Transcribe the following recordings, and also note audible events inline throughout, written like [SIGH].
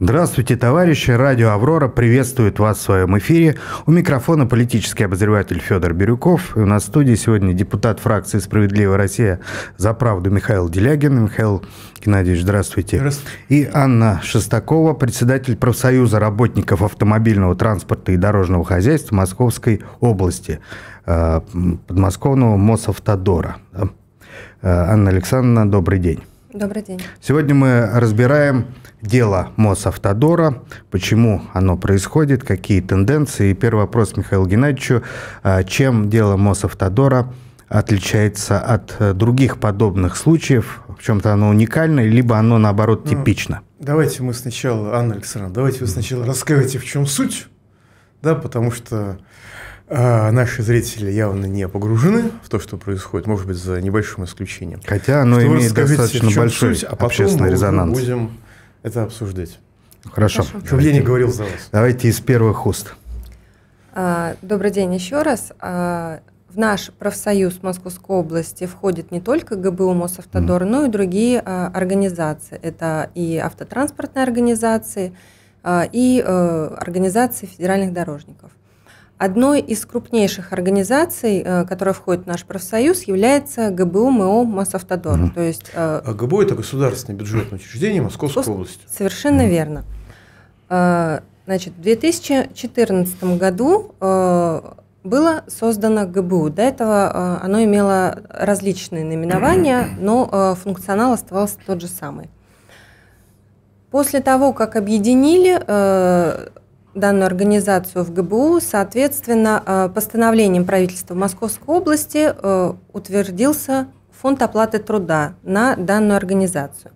Здравствуйте, товарищи! Радио «Аврора» приветствует вас в своем эфире. У микрофона политический обозреватель Федор Бирюков. И у нас в студии сегодня депутат фракции «Справедливая Россия» за правду Михаил Делягин. Михаил Геннадьевич, здравствуйте. Здравствуйте. И Анна Шестакова, председатель профсоюза работников автомобильного транспорта и дорожного хозяйства Московской области, э, подмосковного МосАвтодора. Э, Анна Александровна, добрый день. Добрый день. Сегодня мы разбираем дело Мосавтодора, почему оно происходит, какие тенденции. И первый вопрос Михаилу Геннадьевичу. А, чем дело Мосавтодора отличается от э, других подобных случаев? В чем-то оно уникально, либо оно, наоборот, ну, типично? Ну, давайте мы сначала, Анна Александровна, давайте вы сначала расскажете, в чем суть, да, потому что а, наши зрители явно не погружены в то, что происходит, может быть, за небольшим исключением. Хотя оно что имеет достаточно большой суть, а общественный резонанс. Мы будем это обсуждать. Хорошо. Хорошо. Чтобы я не говорил за вас. Давайте из первых уст. А, добрый день еще раз. А, в наш профсоюз Московской области входит не только ГБУ Мосавтодор, но и другие организации. Это и автотранспортные организации, и э, организации федеральных дорожников. Одной из крупнейших организаций, э, которая входит в наш профсоюз, является ГБУ МО Мосавтодор. Угу. То есть, э, а ГБУ – это государственное бюджетное учреждение Московской Моск... области. Совершенно угу. верно. Э, значит, в 2014 году было создано ГБУ. До этого оно имело различные наименования, но функционал оставался тот же самый. После того, как объединили, данную организацию в ГБУ, соответственно, э, постановлением правительства Московской области э, утвердился фонд оплаты труда на данную организацию.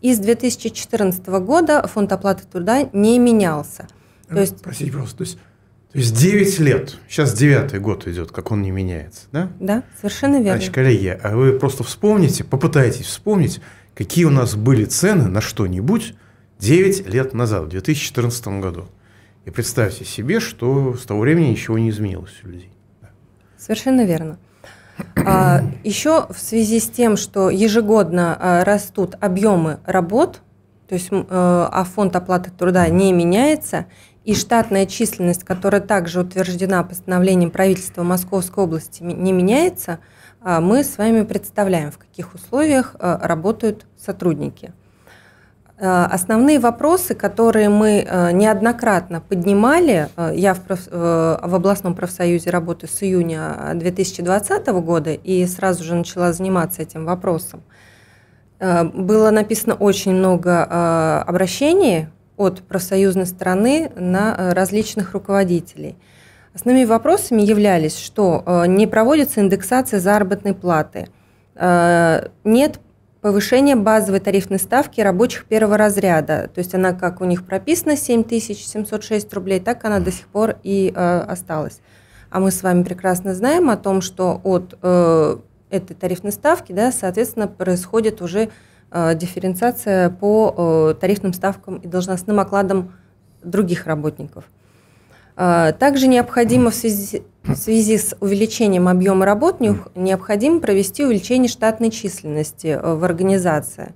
И с 2014 года фонд оплаты труда не менялся. Э, то есть, Простите, пожалуйста, то есть, то есть 9 лет, сейчас 9 год идет, как он не меняется, да? Да, совершенно верно. Значит, коллеги, а вы просто вспомните, попытайтесь вспомнить, какие у нас были цены на что-нибудь 9 лет назад, в 2014 году. И представьте себе, что с того времени ничего не изменилось у людей. Совершенно верно. А, еще в связи с тем, что ежегодно а, растут объемы работ, то есть а, а фонд оплаты труда не меняется, и штатная численность, которая также утверждена постановлением правительства Московской области, не меняется, а мы с вами представляем, в каких условиях а, работают сотрудники – Э, основные вопросы, которые мы э, неоднократно поднимали, э, я в, в областном профсоюзе работаю с июня 2020 года и сразу же начала заниматься этим вопросом. Было написано очень много обращений от профсоюзной стороны на различных руководителей. Основными вопросами являлись, что не проводится индексация заработной платы – нет повышение базовой тарифной ставки рабочих первого разряда. То есть она как у них прописана 7706 рублей, так она до сих пор и э, осталась. А мы с вами прекрасно знаем о том, что от э, этой тарифной ставки, да, соответственно, происходит уже э, дифференциация по э, тарифным ставкам и должностным окладам других работников. Э, также необходимо в связи в связи с увеличением объема работ необходимо провести увеличение штатной численности э, в организации.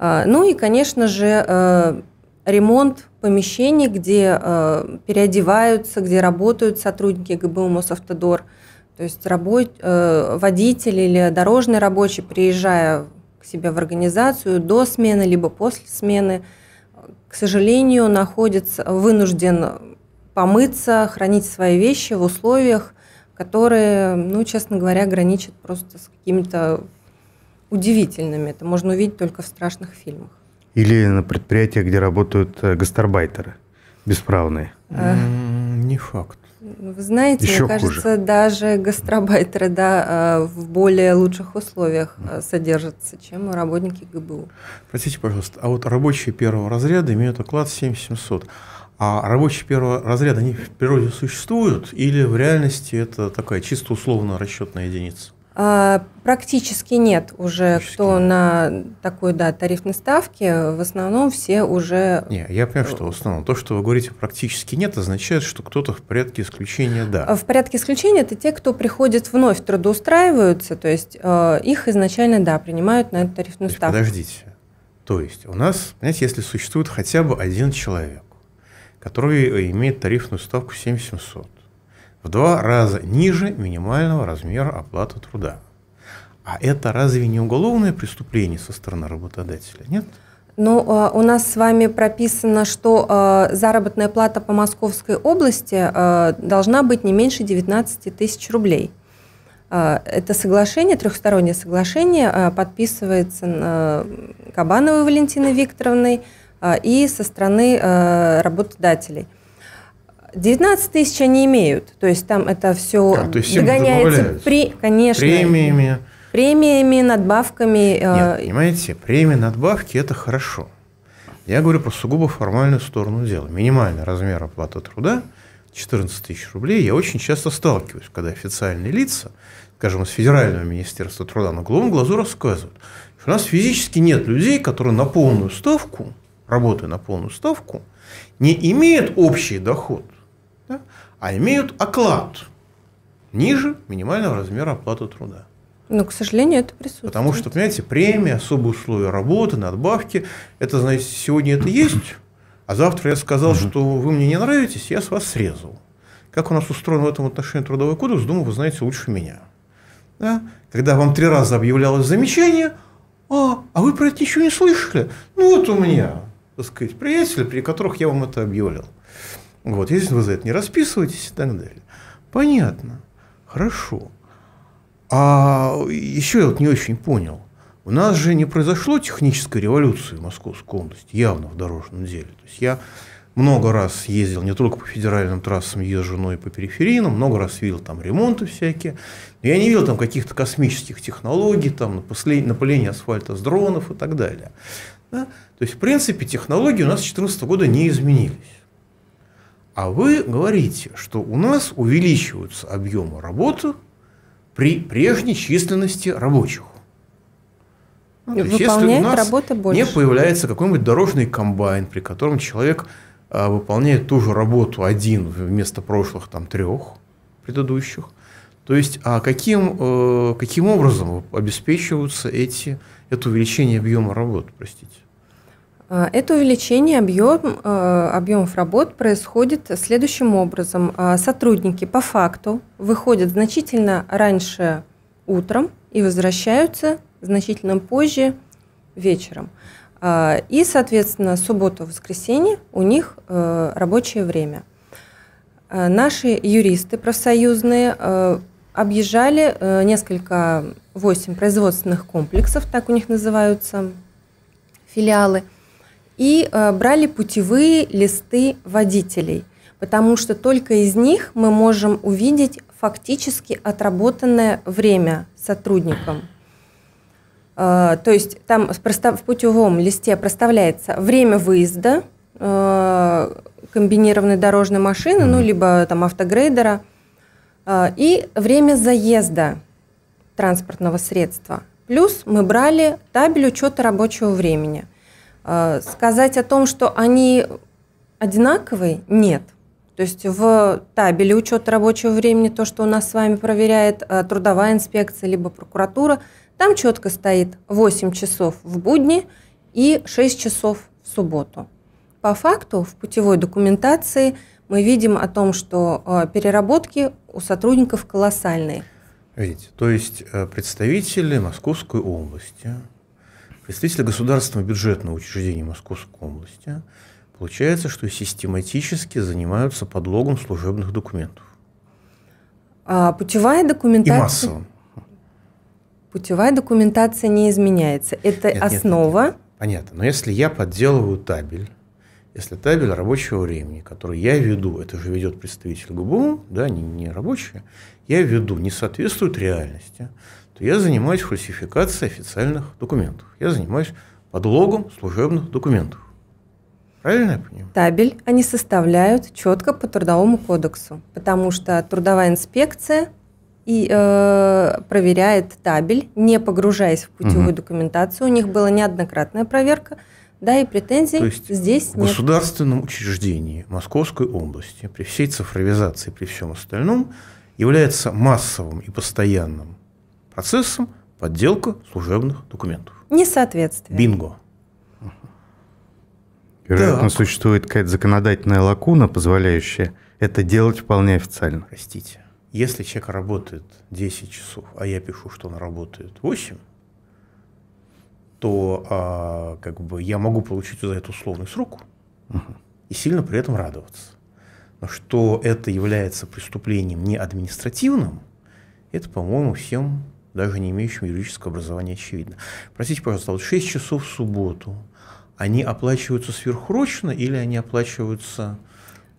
Э, ну и, конечно же, э, ремонт помещений, где переодеваются, где работают сотрудники ГБУ «Мосавтодор». То есть работ... водитель или дорожный рабочий, приезжая к себе в организацию до смены, либо после смены, к сожалению, находится, вынужден помыться, хранить свои вещи в условиях, которые, ну, честно говоря, граничат просто с какими-то удивительными. Это можно увидеть только в страшных фильмах. Или на предприятиях, где работают э, гастарбайтеры бесправные. не факт. Вы знаете, Еще мне кажется, хуже. даже гастарбайтеры да, э, в более лучших условиях э, содержатся, чем работники ГБУ. Простите, пожалуйста, а вот рабочие первого разряда имеют оклад 7700, а рабочие первого разряда, они в природе существуют или в реальности это такая чисто условно расчетная единица? А, практически нет уже, практически кто нет. на такой да, тарифной ставке, в основном все уже... Не, я понимаю, что в основном то, что вы говорите практически нет, означает, что кто-то в порядке исключения да. А, в порядке исключения это те, кто приходит вновь, трудоустраиваются, то есть э, их изначально да, принимают на эту тарифную то ставку. Подождите, то есть у нас, понимаете, если существует хотя бы один человек, который э, имеет тарифную ставку 7700, в два раза ниже минимального размера оплаты труда. А это разве не уголовное преступление со стороны работодателя? Нет? Ну, а, у нас с вами прописано, что а, заработная плата по Московской области а, должна быть не меньше 19 тысяч рублей. Это соглашение, трехстороннее соглашение, подписывается Кабановой Валентиной Викторовной, а, и со стороны э, работодателей. 19 тысяч они имеют, то есть там это все а, то есть догоняется при, конечно, премиями. Премиями, надбавками. Э, нет, понимаете, премии, надбавки – это хорошо. Я говорю про сугубо формальную сторону дела. Минимальный размер оплаты труда 14 тысяч рублей, я очень часто сталкиваюсь, когда официальные лица, скажем, из Федерального министерства труда на голубом глазу рассказывают, что у нас физически нет людей, которые на полную ставку работы на полную ставку, не имеют общий доход, да, а имеют оклад ниже минимального размера оплаты труда. Но, к сожалению, это присутствует. Потому что, понимаете, премия, особые условия работы, надбавки, это, знаете, сегодня это есть, а завтра я сказал, что вы мне не нравитесь, я с вас срезал. Как у нас устроен в этом отношении трудовой кодекс, думаю, вы знаете лучше меня. Да? Когда вам три раза объявлялось замечание, а, а вы про это еще не слышали? Ну вот у меня так сказать, приятели, при которых я вам это объявлял. Вот, если вы за это не расписываетесь и так далее. Понятно. Хорошо. А еще я вот не очень понял. У нас же не произошло технической революции в Московской области, явно в дорожном деле. То есть я много раз ездил не только по федеральным трассам, езжу, но и по периферийным, много раз видел там ремонты всякие. Но я не видел там каких-то космических технологий, там напыление асфальта с дронов и так далее. Да? То есть, в принципе, технологии у нас с 2014 года не изменились. А вы говорите, что у нас увеличиваются объемы работы при прежней численности рабочих. Ну, то есть, если у нас работа больше. не появляется какой-нибудь дорожный комбайн, при котором человек а, выполняет ту же работу один вместо прошлых там трех предыдущих, то есть а каким, э, каким образом обеспечиваются эти это увеличение объема работ, простите? А, это увеличение объем, а, объемов работ происходит следующим образом. А, сотрудники по факту выходят значительно раньше утром и возвращаются значительно позже вечером. И, соответственно, суббота, воскресенье у них рабочее время. Наши юристы профсоюзные объезжали э, несколько, восемь производственных комплексов, так у них называются филиалы, и э, брали путевые листы водителей, потому что только из них мы можем увидеть фактически отработанное время сотрудникам. Э, то есть там в путевом листе проставляется время выезда комбинированной дорожной машины, ну, либо там автогрейдера, Э, и время заезда транспортного средства. Плюс мы брали табель учета рабочего времени. Э, сказать о том, что они одинаковые, нет. То есть в табеле учета рабочего времени, то, что у нас с вами проверяет э, трудовая инспекция либо прокуратура, там четко стоит 8 часов в будни и 6 часов в субботу. По факту в путевой документации мы видим о том, что переработки у сотрудников колоссальные. Видите, то есть э, представители Московской области, представители государственного бюджетного учреждения Московской области, получается, что систематически занимаются подлогом служебных документов. А путевая документация... И массовым. Путевая документация не изменяется. Это нет, основа. Нет, нет. Понятно. Но если я подделываю табель, если табель рабочего времени, который я веду, это же ведет представитель ГБУ, да, не, не рабочие, я веду, не соответствует реальности, то я занимаюсь фальсификацией официальных документов. Я занимаюсь подлогом служебных документов. Правильно я понимаю? Табель они составляют четко по Трудовому кодексу, потому что трудовая инспекция и э, проверяет табель, не погружаясь в путевую угу. документацию. У них была неоднократная проверка – да, и претензий То есть здесь нет. В государственном учреждении Московской области при всей цифровизации, при всем остальном, является массовым и постоянным процессом подделка служебных документов. Несоответствие. Бинго. Вероятно, так. существует какая-то законодательная лакуна, позволяющая это делать вполне официально. Простите. Если человек работает 10 часов, а я пишу, что он работает 8, то а, как бы я могу получить за это условный срок угу. и сильно при этом радоваться. Но что это является преступлением не административным, это, по-моему, всем, даже не имеющим юридического образования, очевидно. Простите, пожалуйста, а вот 6 часов в субботу, они оплачиваются сверхурочно или они оплачиваются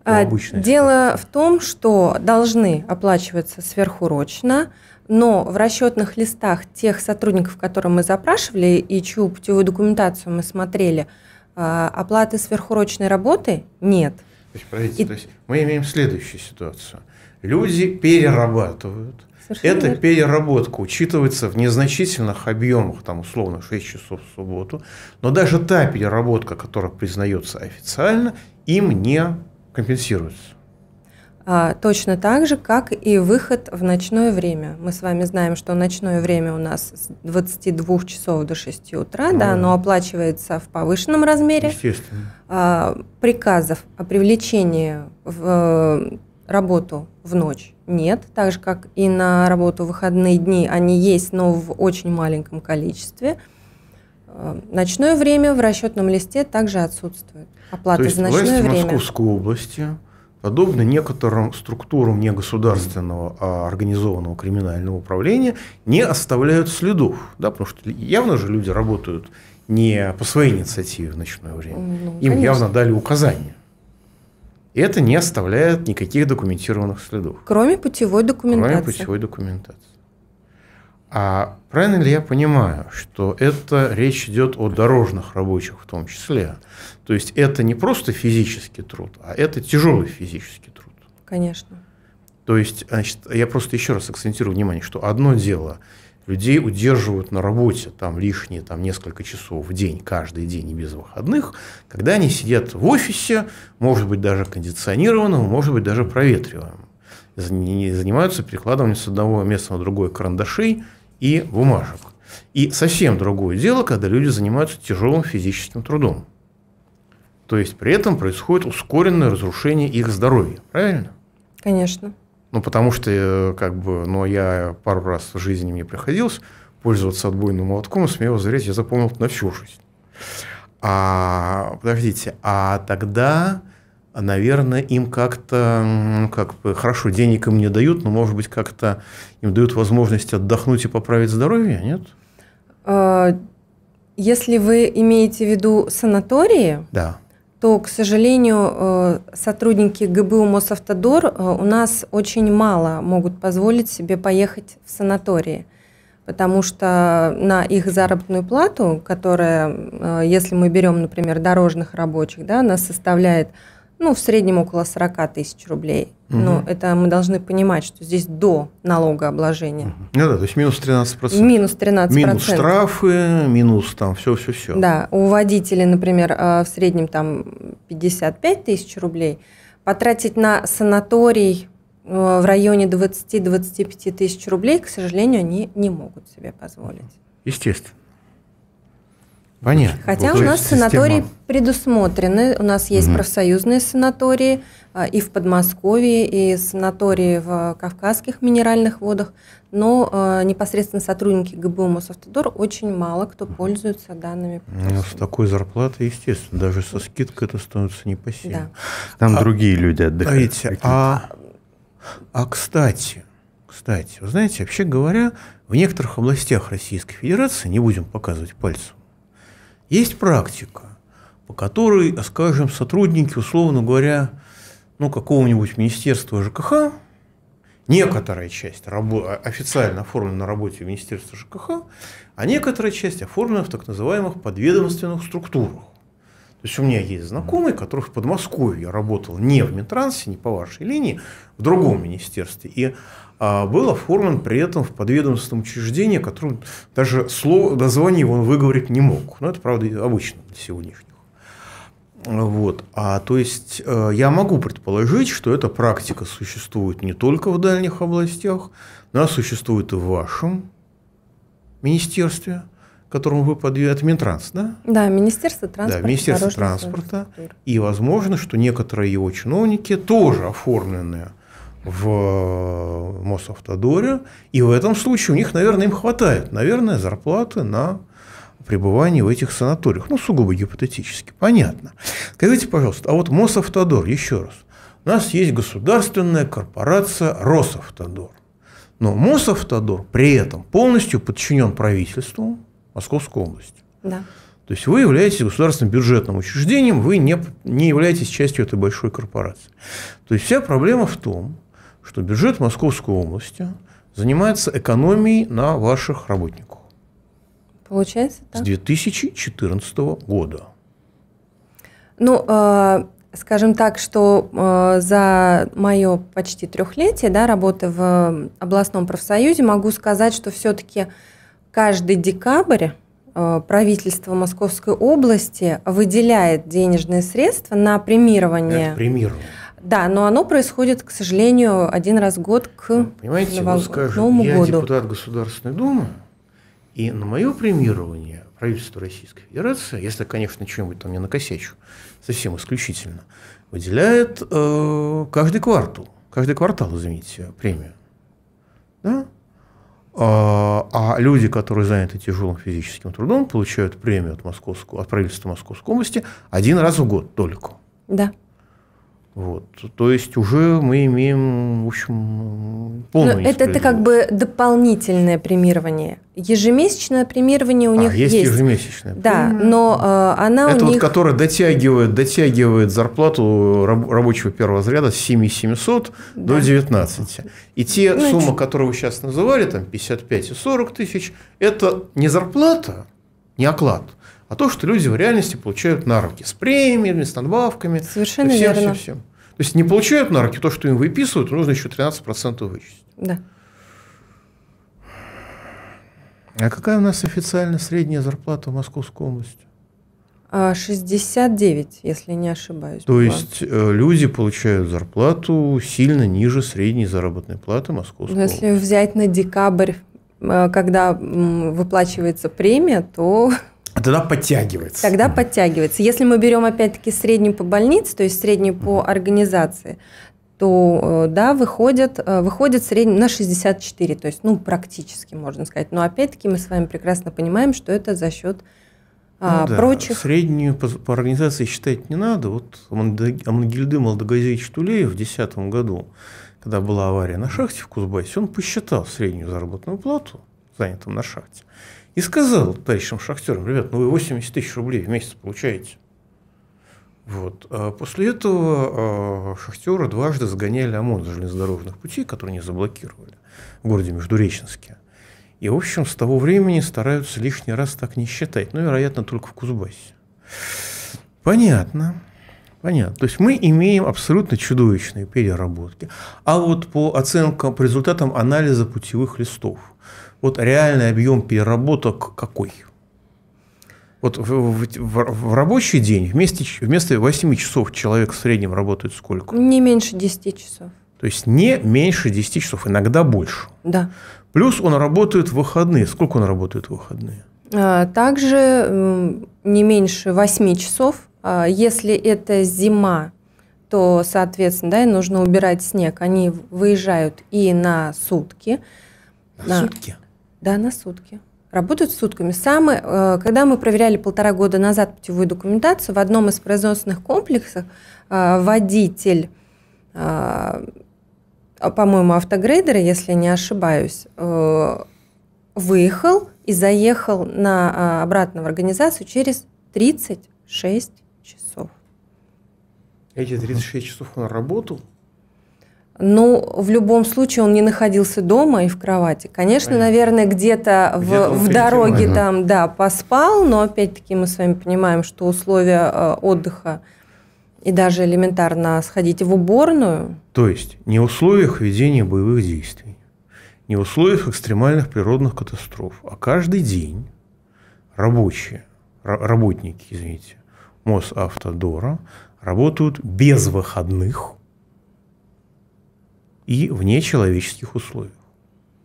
а, ну, Обычная Дело в том, что должны оплачиваться сверхурочно, но в расчетных листах тех сотрудников, которые мы запрашивали и чью путевую документацию мы смотрели, а, оплаты сверхурочной работы нет. То есть, подождите, и... то есть мы имеем следующую ситуацию. Люди перерабатывают. Совершенно Эта переработка учитывается в незначительных объемах, там условно 6 часов в субботу, но даже та переработка, которая признается официально, им не компенсируется? А, точно так же, как и выход в ночное время. Мы с вами знаем, что ночное время у нас с 22 часов до 6 утра, ну, да, оно оплачивается в повышенном размере. Естественно. А, приказов о привлечении в э, работу в ночь нет, так же как и на работу в выходные дни они есть, но в очень маленьком количестве. Э, ночное время в расчетном листе также отсутствует. Оплата То есть власти время. Московской области, подобно некоторым структурам негосударственного, а организованного криминального управления, не оставляют следов. Да, потому что явно же люди работают не по своей инициативе в ночное время. Ну, Им явно дали указания. И это не оставляет никаких документированных следов. Кроме путевой документации. Кроме путевой документации. А правильно ли я понимаю, что это речь идет о дорожных рабочих в том числе? То есть это не просто физический труд, а это тяжелый физический труд. Конечно. То есть, значит, я просто еще раз акцентирую внимание, что одно дело людей удерживают на работе там лишние там несколько часов в день, каждый день и без выходных, когда они сидят в офисе, может быть, даже кондиционированном, может быть, даже проветриваемом. Занимаются перекладыванием с одного места на другое карандашей, и бумажек. И совсем другое дело, когда люди занимаются тяжелым физическим трудом. То есть при этом происходит ускоренное разрушение их здоровья, правильно? Конечно. Ну, потому что, э, как бы, ну, а я пару раз в жизни мне приходилось пользоваться отбойным молотком, и смею заверять, я запомнил на всю жизнь. А, подождите, а тогда а, наверное, им как-то как бы, хорошо, денег им не дают, но, может быть, как-то им дают возможность отдохнуть и поправить здоровье, нет? А, если вы имеете в виду санатории, да. то, к сожалению, э, сотрудники ГБУ Мосавтодор э, у нас очень мало могут позволить себе поехать в санатории потому что на их заработную плату, которая, э, если мы берем, например, дорожных рабочих, да, она составляет ну, в среднем около 40 тысяч рублей. Угу. Ну, Но это мы должны понимать, что здесь до налогообложения. Угу. Ну да, то есть минус 13%. Минус 13%. Минус штрафы, минус там все-все-все. Да, у водителей, например, э, в среднем там 55 тысяч рублей. Потратить на санаторий э, в районе 20-25 тысяч рублей, к сожалению, они не могут себе позволить. Естественно. Понятно. Хотя вот у нас система... санатории предусмотрены, у нас есть угу. профсоюзные санатории а, и в Подмосковье, и санатории в Кавказских минеральных водах, но а, непосредственно сотрудники ГБУ Мосавтодор очень мало кто пользуется данными. Ну, с такой зарплатой, естественно, даже со скидкой это становится не по силе. Да. Там а, другие люди отдыхают. А, а кстати, кстати, вы знаете, вообще говоря, в некоторых областях Российской Федерации, не будем показывать пальцем, есть практика, по которой, скажем, сотрудники, условно говоря, ну, какого-нибудь министерства ЖКХ, некоторая часть официально оформлена на работе в Министерстве ЖКХ, а некоторая часть оформлена в так называемых подведомственных структурах. То есть у меня есть знакомый, который в Подмосковье работал не в Минтрансе, не по вашей линии, в другом министерстве. И а, был оформлен при этом в подведомственном учреждении, которым даже слово, название его он выговорить не мог. Но это, правда, обычно для сегодняшних. Вот. А то есть э, я могу предположить, что эта практика существует не только в дальних областях, она существует и в вашем министерстве которому выпадет это Минтранс, да? Да, Министерство транспорта. Да, Министерство транспорта. И возможно, что некоторые его чиновники тоже оформлены в э, Мосавтодоре, и в этом случае у них, наверное, им хватает, наверное, зарплаты на пребывание в этих санаториях. Ну, сугубо гипотетически, понятно. Скажите, пожалуйста, а вот Мосавтодор, еще раз, у нас есть государственная корпорация Росавтодор. Но Мосавтодор при этом полностью подчинен правительству, Московскую область. Да. То есть вы являетесь государственным бюджетным учреждением, вы не, не являетесь частью этой большой корпорации. То есть вся проблема в том, что бюджет Московской области занимается экономией на ваших работниках. Получается так? С 2014 года. Ну, э, скажем так, что э, за мое почти трехлетие да, работы в э, областном профсоюзе могу сказать, что все-таки каждый декабрь э, правительство Московской области выделяет денежные средства на премирование. Это премирование. Да, но оно происходит, к сожалению, один раз в год к Понимаете, нового, вот скажем, Новому я депутат Государственной Думы, и на мое премирование правительство Российской Федерации, если, конечно, чем-нибудь там не накосячу, совсем исключительно, выделяет э, каждый квартал, каждый квартал, извините, премию. Да? А, а люди, которые заняты тяжелым физическим трудом, получают премию от, Московского, от правительства Московской области один раз в год только. Да. Вот. То есть уже мы имеем, в общем, полное. это, это как бы дополнительное премирование. Ежемесячное премирование у а, них есть. Есть ежемесячное. Да, mm-hmm. но э, она это у вот, них... которая дотягивает, дотягивает зарплату раб- рабочего первого разряда с 7700 да. до 19. И те ну, суммы, это... которые вы сейчас называли, там 55 и 40 тысяч, это не зарплата, не оклад – а то, что люди в реальности получают на руки с премиями, с надбавками. Совершенно всем, верно. Всем, всем. То есть не получают на руки то, что им выписывают, нужно еще 13% вычесть. Да. А какая у нас официально средняя зарплата в Московской области? 69, а, если не ошибаюсь. То есть э, люди получают зарплату сильно ниже средней заработной платы Московской Но ну, области. Если взять на декабрь, э, когда выплачивается премия, то [LAUGHS] А тогда подтягивается. Тогда подтягивается. Если мы берем опять-таки среднюю по больнице, то есть среднюю по организации, то э, да, выходит, э, выходит средний на 64, то есть ну практически можно сказать. Но опять-таки мы с вами прекрасно понимаем, что это за счет а, ну, а, да. прочих. Среднюю по, по организации считать не надо. Вот Амангельды Молдогазевич Тулеев в 2010 году, когда была авария на шахте в Кузбассе, он посчитал среднюю заработную плату, занятым на шахте и сказал товарищам шахтерам, ребят, ну вы 80 тысяч рублей в месяц получаете. Вот. А после этого а, шахтеры дважды сгоняли ОМОН железнодорожных путей, которые не заблокировали в городе Междуреченске. И, в общем, с того времени стараются лишний раз так не считать. Ну, вероятно, только в Кузбассе. Понятно. Понятно. То есть мы имеем абсолютно чудовищные переработки. А вот по оценкам, по результатам анализа путевых листов, вот реальный объем переработок какой? Вот в, в, в рабочий день вместо, вместо 8 часов человек в среднем работает сколько? Не меньше 10 часов. То есть не меньше 10 часов, иногда больше. Да. Плюс он работает в выходные. Сколько он работает в выходные? А, также не меньше 8 часов. А, если это зима, то, соответственно, да, и нужно убирать снег. Они выезжают и на сутки. На сутки? Да, на сутки. Работают сутками. Самые, э, когда мы проверяли полтора года назад путевую документацию, в одном из производственных комплексов э, водитель, э, по-моему, автогрейдера, если не ошибаюсь, выехал и заехал на, обратно в организацию через 36 часов. Эти 36 часов он работал? Ну, в любом случае, он не находился дома и в кровати. Конечно, Понятно. наверное, где-то где в, в дороге ага. там, да, поспал, но опять-таки мы с вами понимаем, что условия э, отдыха и даже элементарно сходить в уборную. То есть не в условиях ведения боевых действий, не в условиях экстремальных природных катастроф, а каждый день рабочие, работники, извините, Мосавтодора работают без выходных – и вне человеческих условий.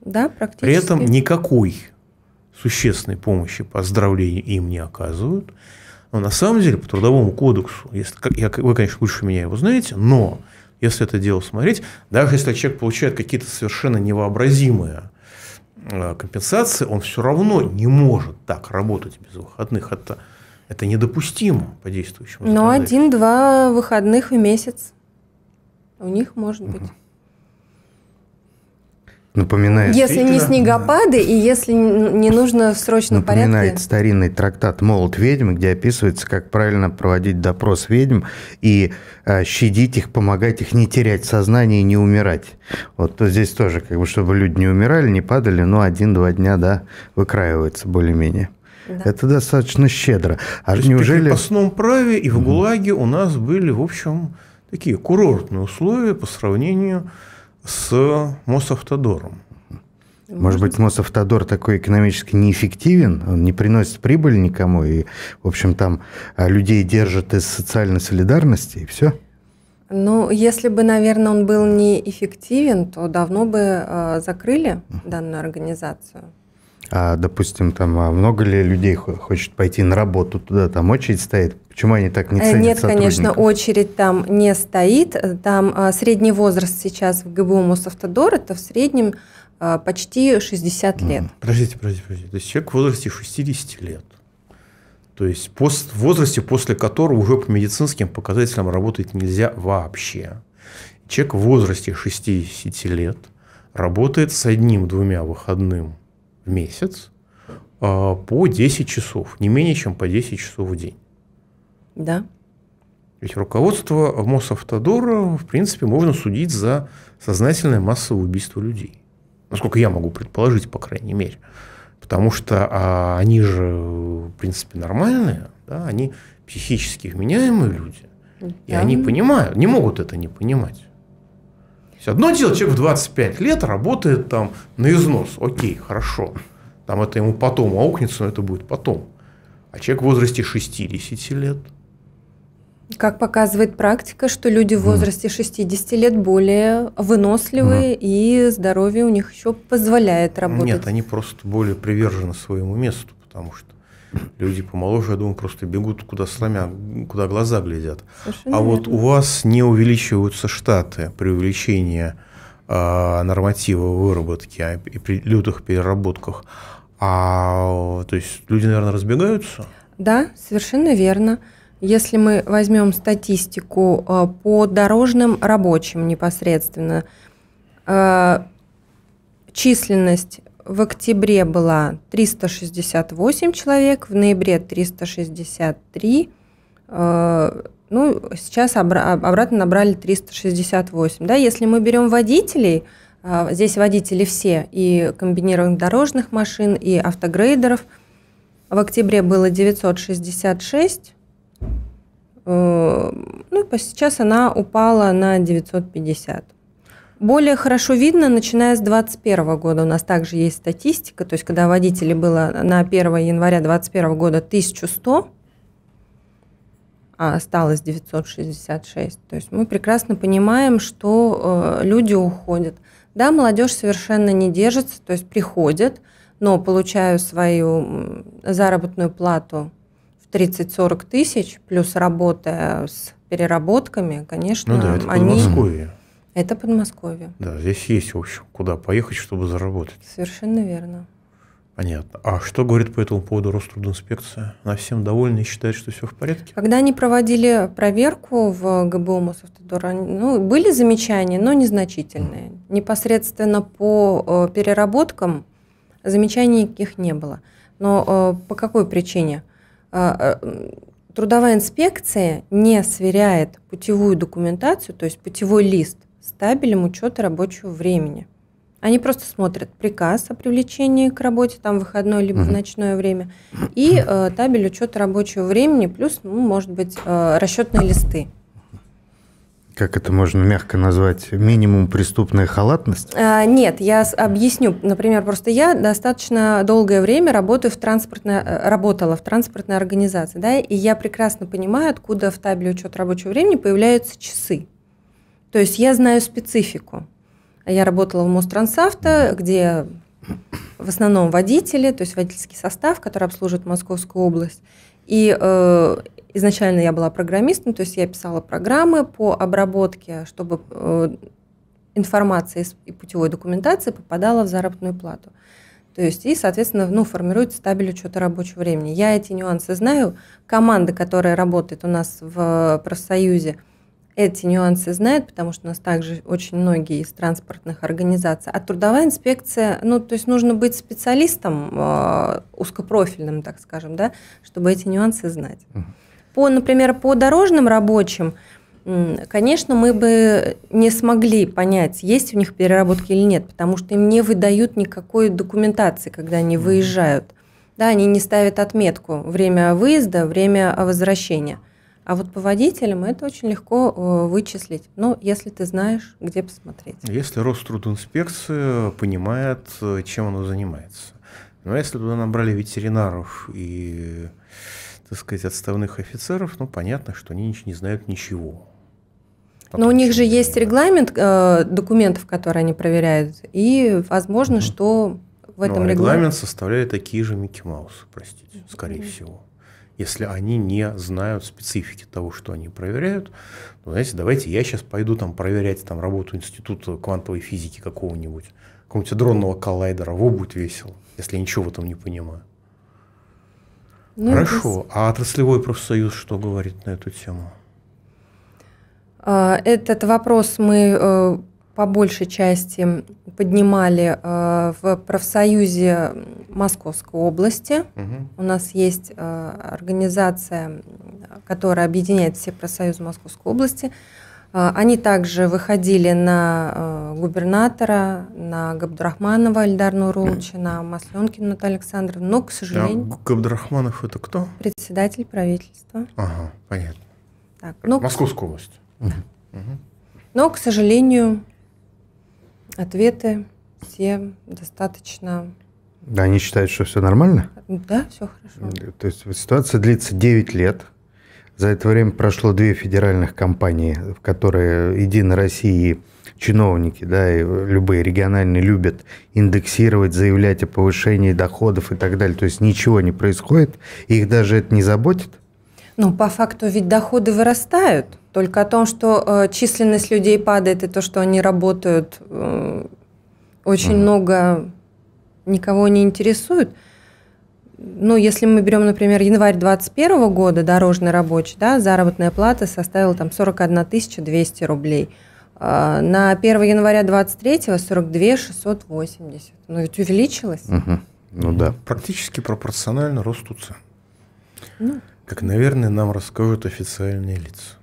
Да, практически. При этом никакой существенной помощи по оздоровлению им не оказывают. Но на самом деле по Трудовому кодексу, если, я, вы, конечно, лучше меня его знаете, но если это дело смотреть, даже если человек получает какие-то совершенно невообразимые э, компенсации, он все равно не может так работать без выходных. Это, это недопустимо по действующему Но один-два выходных в месяц у них может быть. Угу напоминает... Если Питера, не снегопады да. и если не нужно в срочном напоминает порядке... Напоминает старинный трактат «Молот ведьмы», где описывается, как правильно проводить допрос ведьм и э, щадить их, помогать их не терять сознание и не умирать. Вот то здесь тоже, как бы, чтобы люди не умирали, не падали, но один-два дня, да, выкраивается более-менее. Да. Это достаточно щедро. А То неужели... В крепостном праве и в ГУЛАГе mm. у нас были, в общем, такие курортные условия по сравнению с с Мосавтодором. Может быть, Мосавтодор такой экономически неэффективен, он не приносит прибыль никому, и, в общем, там а, людей держат из социальной солидарности, и все? Ну, если бы, наверное, он был неэффективен, то давно бы э, закрыли данную организацию. А, допустим, там а много ли людей хочет пойти на работу туда, там очередь стоит? Почему они так не э, ценят Нет, конечно, очередь там не стоит. Э, там а, средний возраст сейчас в ГБУ Мосавтодор, это в среднем а, почти 60 лет. Подождите, подождите, подождите. То есть человек в возрасте 60 лет. То есть пост, в возрасте, после которого уже по медицинским показателям работать нельзя вообще. Человек в возрасте 60 лет работает с одним-двумя выходным – в месяц а, по 10 часов, не менее чем по 10 часов в день. Да. Ведь руководство Мосавтодора, в принципе, можно судить за сознательное массовое убийство людей. Насколько я могу предположить, по крайней мере. Потому что а, они же, в принципе, нормальные, да, они психически вменяемые люди. Да. И они понимают, не могут это не понимать есть одно дело, человек в 25 лет работает там на износ. Окей, хорошо. Там это ему потом аукнется, но это будет потом. А человек в возрасте 60 лет. Как показывает практика, что люди в возрасте 60 лет более выносливые, mm. и здоровье у них еще позволяет работать. Нет, они просто более привержены своему месту, потому что люди помоложе, я думаю, просто бегут куда сломя, куда глаза глядят. Совершенно а верно. вот у вас не увеличиваются штаты при увеличении э, норматива выработки и при лютых переработках. А, то есть люди, наверное, разбегаются? Да, совершенно верно. Если мы возьмем статистику а, по дорожным рабочим непосредственно, а, численность в октябре была 368 человек, в ноябре 363, э, ну, сейчас обра- обратно набрали 368. Да, если мы берем водителей, э, здесь водители все, и комбинированных дорожных машин, и автогрейдеров, в октябре было 966, э, ну, сейчас она упала на 950 более хорошо видно, начиная с 2021 года. У нас также есть статистика, то есть когда водителей было на 1 января 2021 года 1100, а осталось 966. То есть мы прекрасно понимаем, что э, люди уходят. Да, молодежь совершенно не держится, то есть приходят, но получаю свою заработную плату в 30-40 тысяч, плюс работая с переработками, конечно, ну да, это они... Подмосковье. Это Подмосковье. Да, здесь есть, в общем, куда поехать, чтобы заработать. Совершенно верно. Понятно. А что говорит по этому поводу Рострудинспекция? Она всем довольна и считает, что все в порядке? Когда они проводили проверку в ГБУ Мосавтодора, ну, были замечания, но незначительные. Mm. Непосредственно по э, переработкам замечаний никаких не было. Но э, по какой причине? Э, э, трудовая инспекция не сверяет путевую документацию, то есть путевой лист с учета рабочего времени. Они просто смотрят приказ о привлечении к работе, там выходное либо в ночное время, и э, табель учета рабочего времени, плюс, ну, может быть, э, расчетные листы как это можно мягко назвать, минимум преступная халатность? А, нет, я объясню. Например, просто я достаточно долгое время работаю в транспортной, э, работала в транспортной организации, да, и я прекрасно понимаю, откуда в табеле учета рабочего времени появляются часы. То есть я знаю специфику. Я работала в Мострансавто, где в основном водители, то есть водительский состав, который обслуживает Московскую область. И э, изначально я была программистом, то есть я писала программы по обработке, чтобы э, информация и путевой документации попадала в заработную плату. То есть, и, соответственно, ну, формируется табель учета рабочего времени. Я эти нюансы знаю. Команда, которая работает у нас в профсоюзе – эти нюансы знает, потому что у нас также очень многие из транспортных организаций. А трудовая инспекция, ну, то есть нужно быть специалистом э, узкопрофильным, так скажем, да, чтобы эти нюансы знать. По, например, по дорожным рабочим, конечно, мы бы не смогли понять, есть у них переработки или нет, потому что им не выдают никакой документации, когда они выезжают. Да, они не ставят отметку время выезда, время возвращения. А вот по водителям это очень легко э, вычислить. Ну, если ты знаешь, где посмотреть. Если Рострудинспекция понимает, э, чем она занимается. Но если туда набрали ветеринаров и, так сказать, отставных офицеров, ну, понятно, что они не знают ничего. Но у них же есть регламент э, документов, которые они проверяют, и возможно, угу. что в ну, этом ну, а регламент... регламент составляют такие же Микки Маусы, простите, скорее угу. всего если они не знают специфики того, что они проверяют. Ну, знаете, давайте я сейчас пойду там проверять там, работу института квантовой физики какого-нибудь, какого-нибудь дронного коллайдера, во будет весело, если я ничего в этом не понимаю. Ну, Хорошо. Это... А отраслевой профсоюз что говорит на эту тему? А, этот вопрос мы э, по большей части поднимали э, в профсоюзе Московской области. Угу. У нас есть э, организация, которая объединяет все профсоюзы Московской области. Э, они также выходили на э, губернатора, на Габдрахманова Эльдара Нуруловича, на Масленкина Наталья Александровна. но, к сожалению... А Габдрахманов это кто? Председатель правительства. Ага, понятно. Так, но Московская область. Да. Угу. Но, к сожалению, Ответы все достаточно... Да, они считают, что все нормально? Да, все хорошо. То есть ситуация длится 9 лет. За это время прошло две федеральных кампании, в которые «Единая Россия» чиновники, да, и любые региональные любят индексировать, заявлять о повышении доходов и так далее. То есть ничего не происходит, их даже это не заботит? Ну, по факту ведь доходы вырастают. Только о том, что э, численность людей падает и то, что они работают, э, очень mm-hmm. много никого не интересует. Ну, если мы берем, например, январь 2021 года, дорожный рабочий, да, заработная плата составила там 41 200 рублей. А, на 1 января 23 42 680. Ну, ведь увеличилось. Угу. Ну да. Практически пропорционально росту цен. Ну. Как, наверное, нам расскажут официальные лица.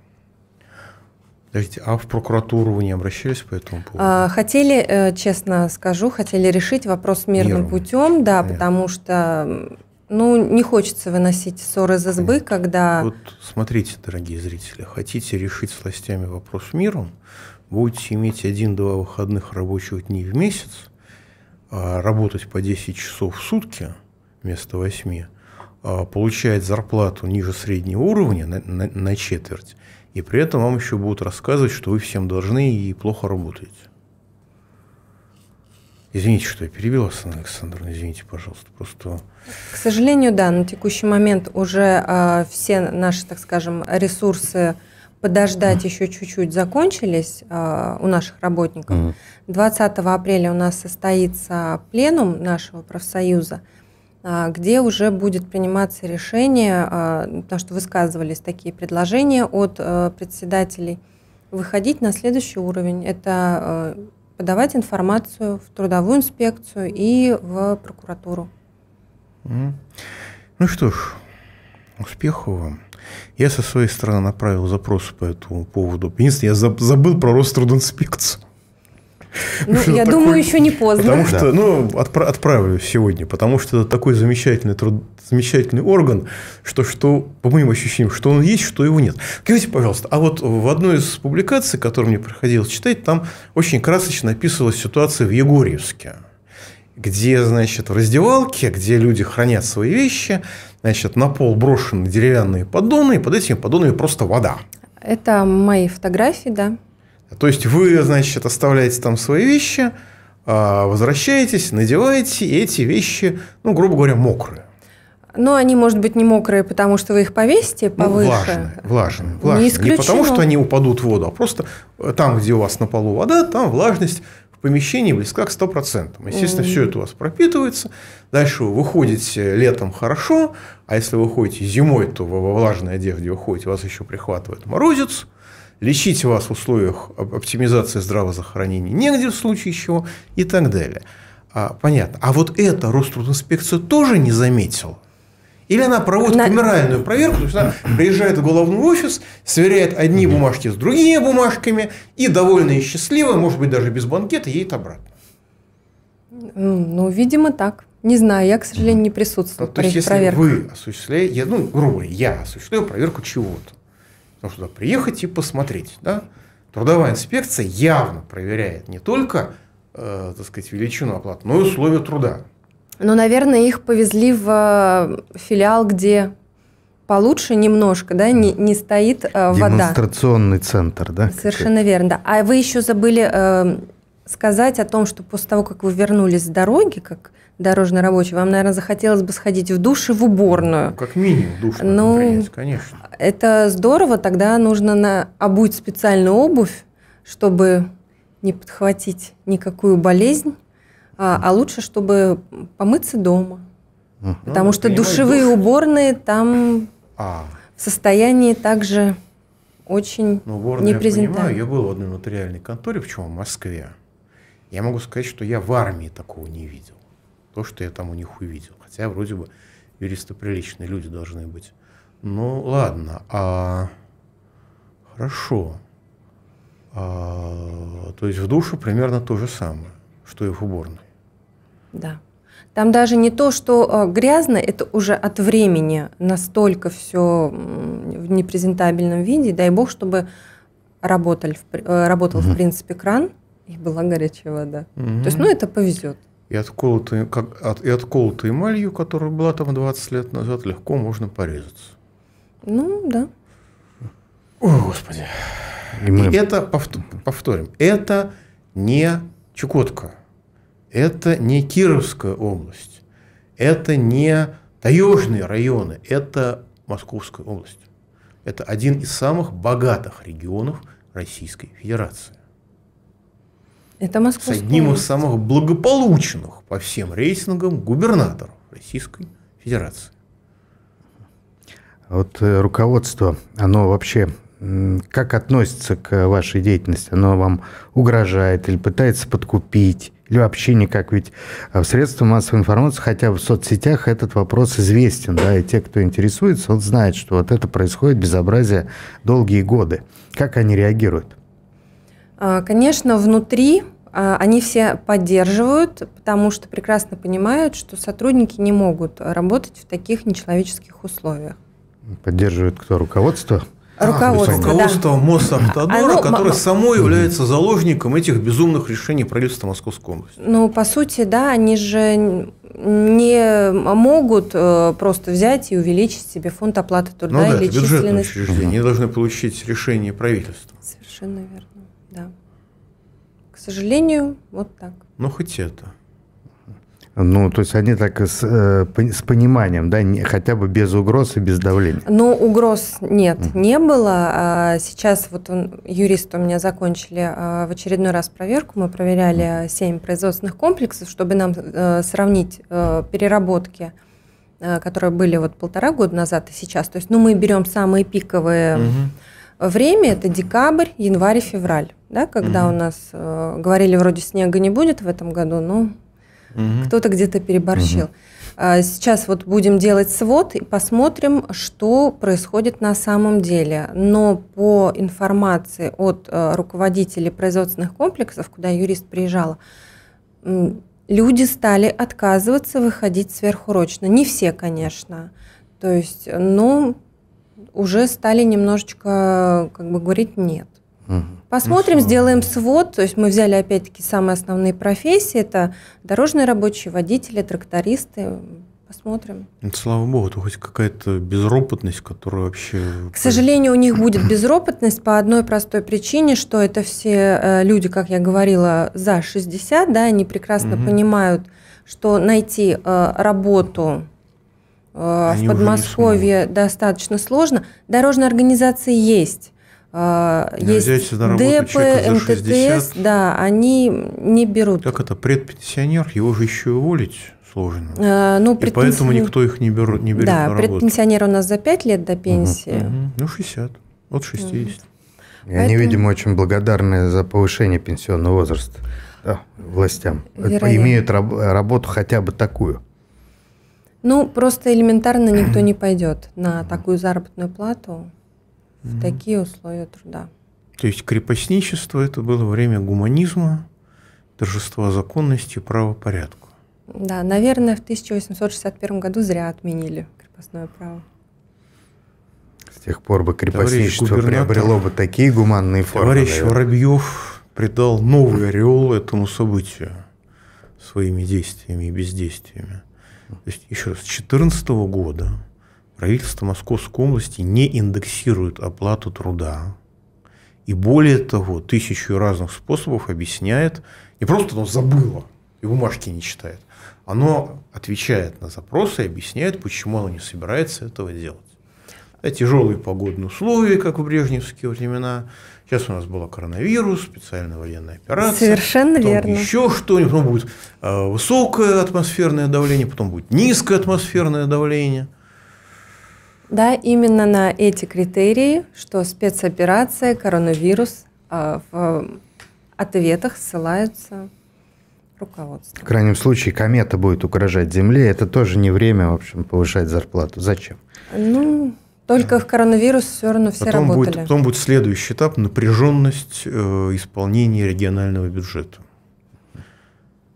Подождите, а в прокуратуру вы не обращались по этому поводу? А, хотели, э, честно скажу, хотели решить вопрос мирным Миром. путем, да, Понятно. потому что ну, не хочется выносить ссоры за сбы, Понятно. когда... Вот смотрите, дорогие зрители, хотите решить с властями вопрос миром, будете иметь один-два выходных рабочих дней в месяц, а работать по 10 часов в сутки вместо 8, а получать зарплату ниже среднего уровня на, на, на четверть, и при этом вам еще будут рассказывать, что вы всем должны и плохо работаете. Извините, что я перебил вас, Анна Александровна, извините, пожалуйста, просто... К сожалению, да, на текущий момент уже э, все наши, так скажем, ресурсы подождать mm еще чуть-чуть закончились э, у наших работников. mm 20 апреля у нас состоится пленум нашего профсоюза – а, где уже будет приниматься решение, а, потому что высказывались такие предложения от э, председателей, выходить на следующий уровень. Это э, подавать информацию в трудовую инспекцию и в прокуратуру. Ну что ж, успехов вам. Я со своей стороны направил запрос по этому поводу. Единственное, я забыл про Рострудинспекцию. Ну, я такое... думаю, еще не поздно. Потому что, да. ну, отпра- отправлю сегодня, потому что это такой замечательный, труд... замечательный орган, что, что, по моим ощущениям, что он есть, что его нет. Скажите, пожалуйста, а вот в одной из публикаций, которую мне приходилось читать, там очень красочно описывалась ситуация в Егорьевске где, значит, в раздевалке, где люди хранят свои вещи, значит, на пол брошены деревянные поддоны, и под этими поддонами просто вода. Это мои фотографии, да. То есть вы, значит, оставляете там свои вещи, а, возвращаетесь, надеваете, эти вещи, ну, грубо говоря, мокрые. Но они, может быть, не мокрые, потому что вы их повесите ну, повыше. Ну, влажные, влажные, влажные. Не, исключено. не потому, что они упадут в воду, а просто э, там, где у вас на полу вода, там влажность в помещении близка к 100%. Естественно, mm. все это у вас пропитывается. Дальше вы выходите летом хорошо, а если вы ходите зимой, то вы во влажной одежде выходите, вас еще прихватывает морозец лечить вас в условиях оптимизации здравоохранения негде в случае чего и так далее. А, понятно. А вот это Роструд инспекция тоже не заметила. Или она проводит на... камеральную проверку, то есть она приезжает в головной офис, сверяет одни бумажки с другими бумажками и довольная и счастливая, может быть, даже без банкета, едет обратно. Ну, видимо, так. Не знаю, я, к сожалению, не присутствовал. Ну, то, при есть, если проверке. вы осуществляете, ну, грубо я осуществляю проверку чего-то, Нужно туда приехать и посмотреть. Да? Трудовая инспекция явно проверяет не только э, так сказать, величину оплаты, но и условия труда. Ну, наверное, их повезли в э, филиал, где получше немножко, да, не, не стоит э, вода. Демонстрационный центр, да? Совершенно верно, да. А вы еще забыли э, сказать о том, что после того, как вы вернулись с дороги, как дорожный рабочий, вам, наверное, захотелось бы сходить в душ и в уборную. Ну, как минимум душ ну, принять, конечно. Это здорово, тогда нужно на обуть специальную обувь, чтобы не подхватить никакую болезнь, а, а лучше, чтобы помыться дома. Ну, Потому что душевые душ. уборные там а. в состоянии также очень ну, уборные, непрезентабельно. Я понимаю, я был в одной нотариальной конторе, причем в Москве. Я могу сказать, что я в армии такого не видел то, что я там у них увидел. Хотя вроде бы юристы приличные люди должны быть. Ну ладно, а хорошо. А, то есть в душе примерно то же самое, что и в уборной. Да. Там даже не то, что а, грязно, это уже от времени настолько все в непрезентабельном виде. Дай бог, чтобы работали, э, работал, угу. в принципе, кран и была горячая вода. Угу. То есть, ну, это повезет и отколотой, как, от, и отколотой эмалью, которая была там 20 лет назад, легко можно порезаться. Ну, да. О, Господи. И, мы... и это, повторим, это не Чукотка, это не Кировская область, это не таежные районы, это Московская область. Это один из самых богатых регионов Российской Федерации. Это Московская С одним из самых благополучных по всем рейтингам губернаторов Российской Федерации. А вот э, руководство, оно вообще как относится к вашей деятельности? Оно вам угрожает или пытается подкупить? Или вообще никак? Ведь а, в средствах массовой информации, хотя в соцсетях этот вопрос известен, да, и те, кто интересуется, он знает, что вот это происходит безобразие долгие годы. Как они реагируют? А, конечно, внутри а, они все поддерживают, потому что прекрасно понимают, что сотрудники не могут работать в таких нечеловеческих условиях. Поддерживает кто? Руководство? Руководство, а, руководство да. Мосавтодора, Оно, а, ну, которое м- само является заложником этих безумных решений правительства Московской области. Ну, по сути, да, они же не могут э, просто взять и увеличить себе фонд оплаты труда ну, да, или это численность. Учреждения. Они должны получить решение правительства. Совершенно верно сожалению, вот так. Ну, хоть это. Ну, то есть они так с, э, с пониманием, да, не, хотя бы без угроз и без давления. Ну, угроз нет, mm. не было. А сейчас вот он, юристы у меня закончили а, в очередной раз проверку. Мы проверяли семь производственных комплексов, чтобы нам э, сравнить э, переработки которые были вот полтора года назад и сейчас. То есть, ну, мы берем самые пиковые Mm -hmm. время, это декабрь, январь, февраль да, когда угу. у нас э, говорили, вроде снега не будет в этом году, но угу. кто-то где-то переборщил. Угу. Сейчас вот будем делать свод и посмотрим, что происходит на самом деле. Но по информации от э, руководителей производственных комплексов, куда юрист приезжала, люди стали отказываться выходить сверхурочно. Не все, конечно. То есть, но уже стали немножечко, как бы говорить, нет. Угу. Посмотрим, ну, сделаем свод. То есть мы взяли опять-таки самые основные профессии. Это дорожные рабочие, водители, трактористы. Посмотрим. Ну, слава богу, это хоть какая-то безропотность, которая вообще... К сожалению, у них будет безропотность по одной простой причине, что это все э, люди, как я говорила, за 60, да, они прекрасно угу. понимают, что найти э, работу э, они в Подмосковье достаточно сложно. Дорожные организации есть а, есть ДП, МТТС, да, они не берут. Как это, предпенсионер, его же еще уволить сложно. А, ну, предпенси... И поэтому никто их не берет, не берет да, на работу. предпенсионер у нас за 5 лет до пенсии. Угу, угу. Ну, 60, от 60. Угу. И они, видимо, очень благодарны за повышение пенсионного возраста да, властям. Э, Вероятно. Имеют раб- работу хотя бы такую. Ну, просто элементарно никто [CLEARS THROAT] не пойдет на такую заработную плату в такие условия труда. То есть крепостничество это было время гуманизма, торжества законности, правопорядка. Да, наверное, в 1861 году зря отменили крепостное право. С тех пор бы крепостничество приобрело бы такие гуманные формы. Товарищ наверное. Воробьев придал новый ореол этому событию своими действиями и бездействиями. То есть еще с 14 года правительство Московской области не индексирует оплату труда. И более того, тысячу разных способов объясняет, не просто оно забыло и бумажки не читает, оно отвечает на запросы и объясняет, почему оно не собирается этого делать. Да, тяжелые погодные условия, как в брежневские времена. Сейчас у нас был коронавирус, специальная военная операция. Совершенно потом верно. Еще что-нибудь. Потом будет э, высокое атмосферное давление, потом будет низкое атмосферное давление – да, именно на эти критерии, что спецоперация, коронавирус а, в э, ответах ссылаются руководство. В крайнем случае комета будет угрожать Земле, это тоже не время, в общем, повышать зарплату. Зачем? Ну, только в коронавирус все равно все потом работали. Будет, потом будет следующий этап – напряженность э, исполнения регионального бюджета.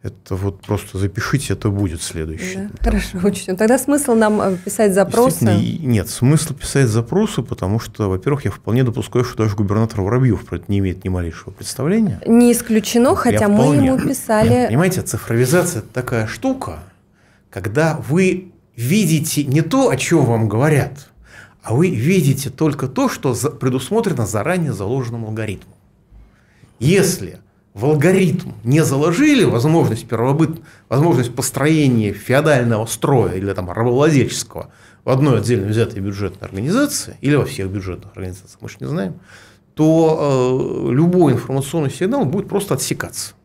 Это вот просто запишите, это будет следующее. Да, хорошо, учтем. Тогда смысл нам э, писать запросы? Нет, смысл писать запросы, потому что, во-первых, я вполне допускаю, что даже губернатор Воробьев про это не имеет ни малейшего представления. Не исключено, я хотя вполне... мы ему писали... Нет, понимаете, цифровизация – это такая штука, когда вы видите не то, о чем вам говорят, а вы видите только то, что предусмотрено заранее заложенным алгоритмом. Если в алгоритм не заложили возможность первобыт, возможность построения феодального строя или там рабовладельческого в одной отдельно взятой бюджетной организации или во всех бюджетных организациях, мы же не знаем, то э, любой информационный сигнал будет просто отсекаться,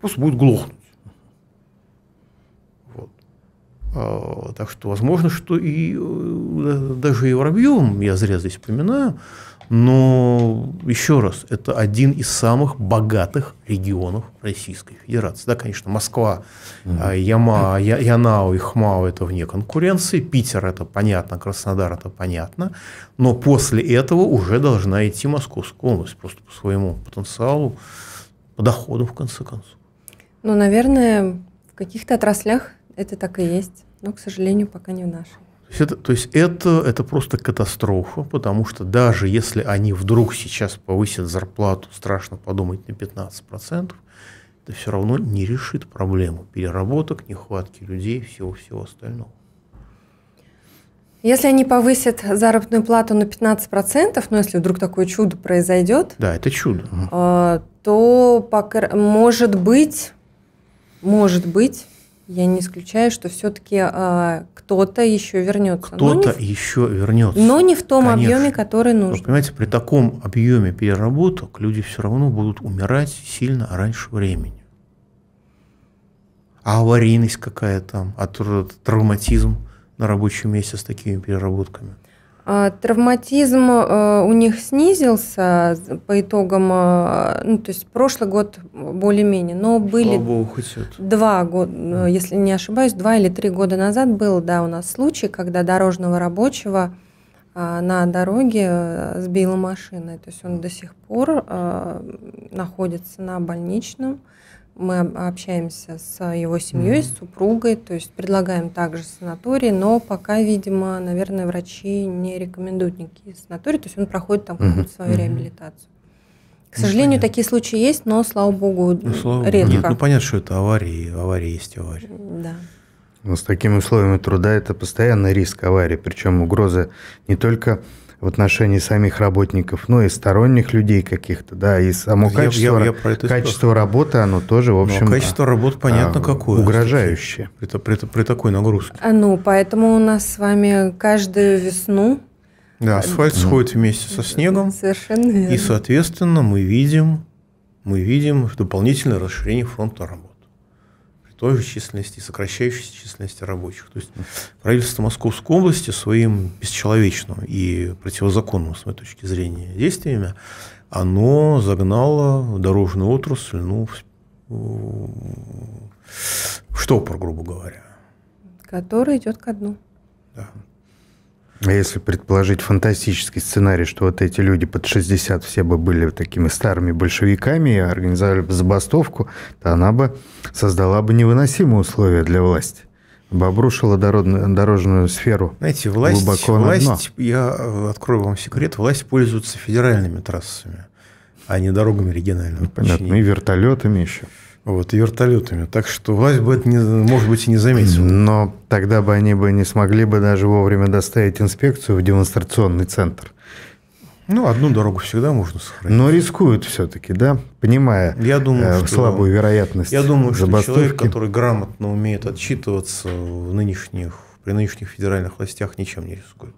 просто будет глохнуть. Вот. Э, так что возможно, что и э, даже и Воробьевым, я зря здесь вспоминаю, но еще раз, это один из самых богатых регионов Российской Федерации. Да, конечно, Москва, а, Яма, Я, Янао и Хмао – это вне конкуренции, Питер – это понятно, Краснодар – это понятно, но после этого уже должна идти Московская область просто по своему потенциалу, по доходу, в конце концов. Ну, наверное, в каких-то отраслях это так и есть, но, к сожалению, пока не в нашей. То есть, это, то есть это, это просто катастрофа, потому что даже если они вдруг сейчас повысят зарплату, страшно подумать, на 15%, это все равно не решит проблему переработок, нехватки людей, всего-всего остального. Если они повысят заработную плату на 15%, ну если вдруг такое чудо произойдет, да, это чудо, а, то может быть, может быть, я не исключаю, что все-таки а, кто-то еще вернется. Кто-то в... еще вернется. Но не в том Конечно. объеме, который нужен. Вы понимаете, при таком объеме переработок люди все равно будут умирать сильно раньше времени. А аварийность какая там, а травматизм на рабочем месте с такими переработками. А, травматизм э, у них снизился по итогам, э, ну, то есть прошлый год более-менее, но были Слава Богу, два года, э, если не ошибаюсь, два или три года назад был, да, у нас случай, когда дорожного рабочего на дороге сбила машина, то есть он до сих пор находится на больничном, мы общаемся с его семьей, mm-hmm. с супругой, то есть предлагаем также санаторий, но пока, видимо, наверное, врачи не рекомендуют никакие санатории, то есть он проходит там mm-hmm. какую-то свою реабилитацию. К ну, сожалению, такие случаи есть, но, слава богу, ну, слава редко. Нет, ну, понятно, что это аварии, аварии есть аварии. Да. Но с такими условиями труда это постоянный риск аварии, причем угроза не только в отношении самих работников, ну и сторонних людей каких-то, да, и само я, качество, я, я про это качество работы, оно тоже, в ну, общем... Но качество работы, понятно, а, какое. Угрожающее. При, при, при такой нагрузке. А Ну, поэтому у нас с вами каждую весну... Да, асфальт ну. сходит вместе со снегом. Совершенно верно. И, соответственно, мы видим, мы видим дополнительное расширение фронта работы той же численности, сокращающейся численности рабочих. То есть правительство Московской области своим бесчеловечным и противозаконным, с моей точки зрения, действиями, оно загнало дорожную отрасль ну, в штопор, грубо говоря. Который идет ко дну. Да. А если предположить фантастический сценарий, что вот эти люди под 60 все бы были такими старыми большевиками и организовали бы забастовку, то она бы создала бы невыносимые условия для власти обрушила дорожную сферу. Знаете, власть, глубоко власть я э, открою вам секрет, власть пользуется федеральными трассами, а не дорогами регионального ну, Понятно, и вертолетами еще вот, и вертолетами. Так что власть бы это, не, может быть, и не заметила. Но тогда бы они бы не смогли бы даже вовремя доставить инспекцию в демонстрационный центр. Ну, одну дорогу всегда можно сохранить. Но рискуют все-таки, да, понимая я думаю, э, что, слабую вероятность Я думаю, что человек, который грамотно умеет отчитываться в нынешних, при нынешних федеральных властях, ничем не рискует.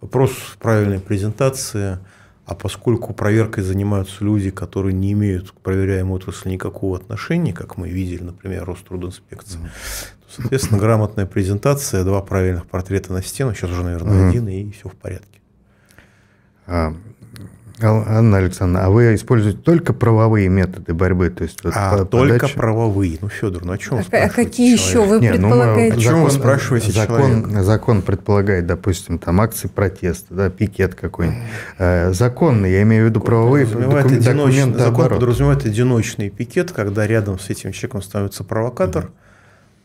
Вопрос правильной презентации – а поскольку проверкой занимаются люди, которые не имеют к проверяемой отрасли никакого отношения, как мы видели, например, Рострудинспекция, mm то, соответственно, грамотная презентация, два правильных портрета на стену, сейчас уже, наверное, один, и все в порядке. А, Анна Александровна, а вы используете только правовые методы борьбы? То есть, а, только подача? правовые. Ну, Федор, ну о чем а, а какие человек? еще вы Нет, ну, предполагаете? Ну, о чем вы спрашиваете закон, человека? Закон предполагает, допустим, там акции протеста, да, пикет какой-нибудь. Э, законный, я имею в виду правовые докум, Закон подразумевает одиночный пикет, когда рядом с этим человеком становится провокатор. Mm-hmm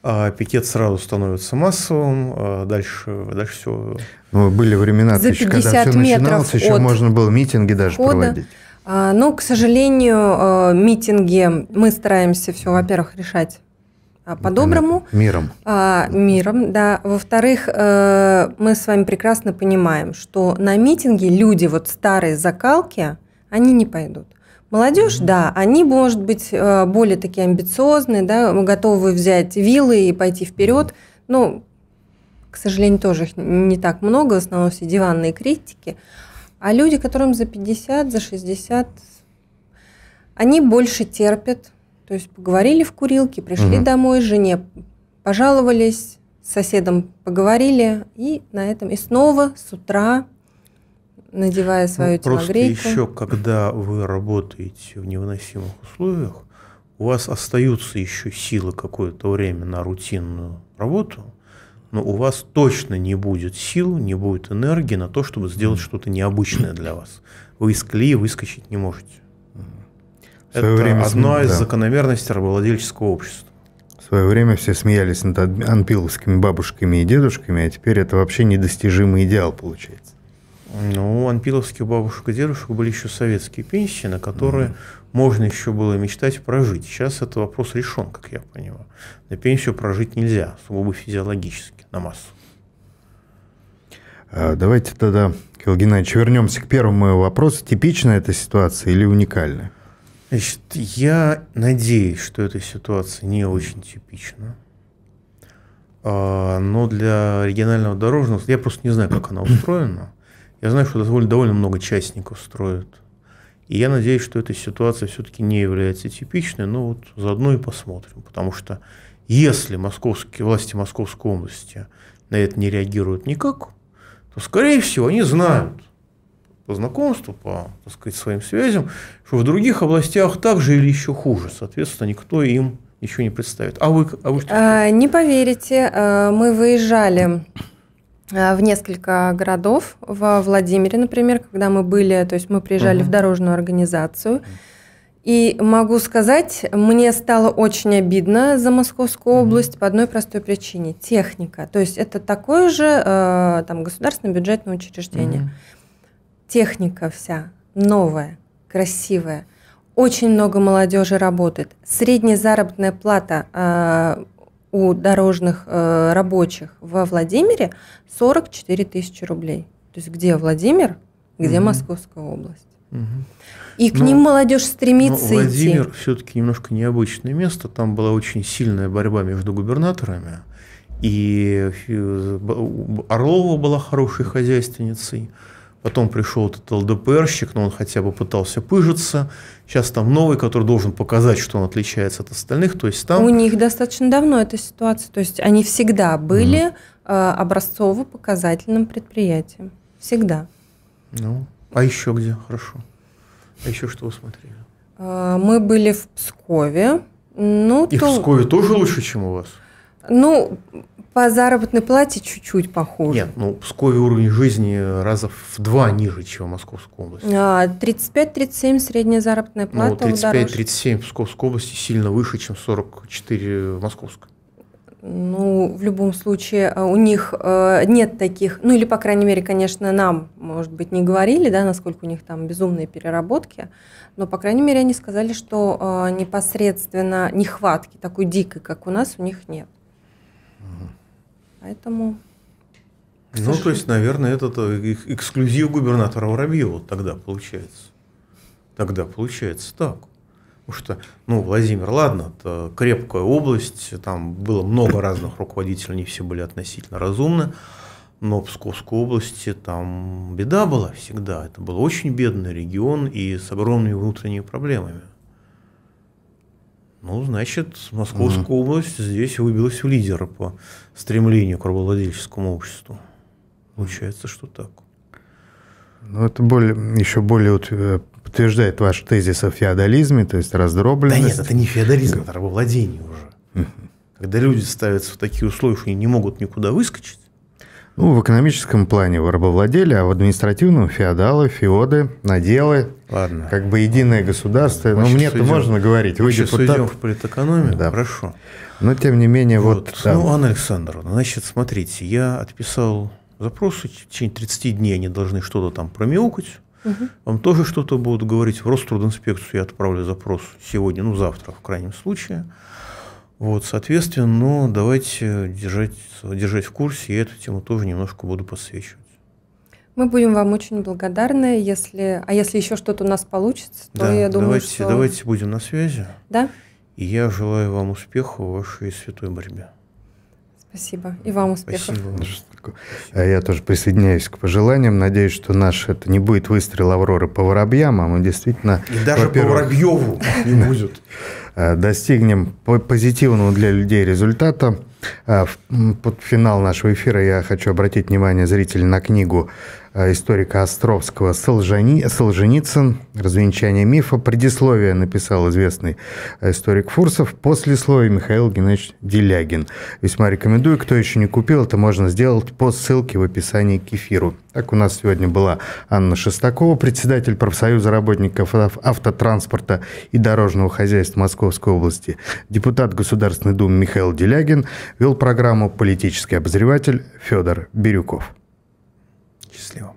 а пикет сразу становится массовым, а дальше, дальше все. Ну, были времена, За 50 когда все начиналось, еще можно было митинги даже входа. проводить. А, Но, ну, к сожалению, митинги мы стараемся все, во-первых, решать по-доброму. Миром. миром, да. Во-вторых, э, мы с вами прекрасно понимаем, что на митинги люди вот старые закалки, они не пойдут. Молодежь, да, они, может быть, э, более такие амбициозные, да, готовы взять вилы и пойти вперед. Но, к сожалению, тоже их не так много, в основном все диванные критики. А люди, которым за 50, за 60, они больше терпят. То есть поговорили в курилке, пришли угу. домой, жене пожаловались, с соседом поговорили, и на этом и снова с утра надевая ну, свою ну, телогрейку. Просто еще, когда вы работаете в невыносимых условиях, у вас остаются еще силы какое-то время на рутинную работу, но у вас точно не будет сил, не будет энергии на то, чтобы сделать что-то необычное для вас. Вы из колеи выскочить не можете. В Это время одна из да. закономерностей рабовладельческого общества. В свое время все смеялись над анпиловскими бабушками и дедушками, а теперь это вообще недостижимый идеал получается. Ну, у анпиловских бабушек и дедушек были еще советские пенсии, на которые угу. можно еще было мечтать прожить. Сейчас этот вопрос решен, как я понимаю. На пенсию прожить нельзя, сугубо физиологически, на массу. А, давайте тогда, Кирилл Геннадьевич, вернемся к первому вопросу. Типична эта ситуация или уникальная? Значит, я надеюсь, что эта ситуация не очень типична. А, но для регионального дорожного... Я просто не знаю, как она устроена. Я знаю, что довольно много частников строят. И я надеюсь, что эта ситуация все-таки не является типичной, но вот заодно и посмотрим. Потому что если московские, власти Московской области на это не реагируют никак, то, скорее всего, они знают по знакомству, по так сказать, своим связям, что в других областях так же или еще хуже. Соответственно, никто им еще не представит. А вы, а вы что? А, не поверите, а, мы выезжали Э, в несколько городов. Во Владимире, например, когда мы были, то есть мы приезжали угу. в дорожную организацию. И могу сказать, мне стало очень обидно за Московскую область mm-hmm. по одной простой причине – техника. То есть это такое же э, там, государственное бюджетное учреждение. Mm-hmm. Техника вся новая, красивая. Очень много молодежи работает. Средняя заработная плата э, у дорожных э, рабочих во Владимире 44 тысячи рублей. То есть где Владимир, где угу. Московская область. Угу. И к но, ну, ним молодежь стремится но ну, Владимир идти. все-таки немножко необычное место. Там была очень сильная борьба между губернаторами. И Орлова была хорошей хозяйственницей. Потом пришел этот ЛДПРщик, но он хотя бы пытался пыжиться. Сейчас там новый, который должен показать, что он отличается от остальных. То есть там... У них достаточно давно эта ситуация. То есть они всегда были mm. образцово-показательным предприятием. Всегда. Ну, а еще где? Хорошо. А еще что вы смотрели? Э, мы были в Пскове. Ну, И то... в Пскове тоже лучше, чем у вас? Ну, по заработной плате чуть-чуть похоже Нет, ну, Пскове уровень жизни раза в два ниже, чем в Московской области. А, 35-37 средняя заработная ну, плата Ну, 35-37 в Псковской области сильно выше, чем 44 в Московской. Ну, в любом случае, э, у них э, нет таких, ну или, по крайней мере, конечно, нам, может быть, не говорили, да, насколько у них там безумные переработки, но, по крайней мере, они сказали, что э, непосредственно нехватки такой дикой, как у нас, у них нет. Поэтому... Ну, то есть, наверное, этот э, эксклюзив губернатора Воробьева тогда получается. Тогда получается так. Потому что, ну, Владимир, ладно, это крепкая область, там было много разных руководителей, они все были относительно разумны, но в Псковской области там беда была всегда. Это был очень бедный регион и с огромными внутренними проблемами. Ну, значит, Московская угу. область здесь выбилась в лидера по стремлению к рабовладельческому обществу. Получается, что так. Ну, это более, еще более э, подтверждает ваш тезис о феодализме, то есть раздробленность. Да нет, это не феодализм, это рабовладение уже. Когда люди ставятся в такие условия, что они не могут никуда выскочить, ну, в экономическом плане вы рабовладели, а в административном феодалы, феоды, наделы. Ладно. Как бы единое государство. ну, мне-то можно говорить. Вы сейчас депутат. уйдем в политэкономию, да. хорошо. Но, тем не менее, вот... вот там... Ну, Анна Александровна, значит, смотрите, я отписал запросы, в течение 30 дней они должны что-то там промяукать. Угу. Вам тоже что-то будут говорить. В Рострудинспекцию я отправлю запрос сегодня, ну, завтра, в крайнем случае. Вот, соответственно, но ну, давайте держать, держать в курсе, и эту тему тоже немножко буду посвечивать. Мы будем вам очень благодарны, если, а если еще что-то у нас получится, то да, я думаю, давайте, что... давайте будем на связи. Да. И я желаю вам успехов в вашей святой борьбе. Спасибо. И вам успехов. Спасибо практику. А я тоже присоединяюсь к пожеланиям. Надеюсь, что наш это не будет выстрел Авроры по воробьям, а мы действительно... И даже по воробьеву [LAUGHS] не будет. А, достигнем позитивного для людей результата. А, под финал нашего эфира я хочу обратить внимание зрителей на книгу Э, историка Островского Солжени... Солженицын «Развенчание мифа». Предисловие написал известный э, историк Фурсов. Послесловие Михаил Геннадьевич Делягин. Весьма рекомендую. Кто еще не купил, это можно сделать по ссылке в описании к эфиру. Так у нас сегодня была Анна Шестакова, председатель профсоюза работников автотранспорта и дорожного хозяйства Московской области, депутат Государственной Думы Михаил Делягин, вел программу «Политический обозреватель» Федор Бирюков счастливым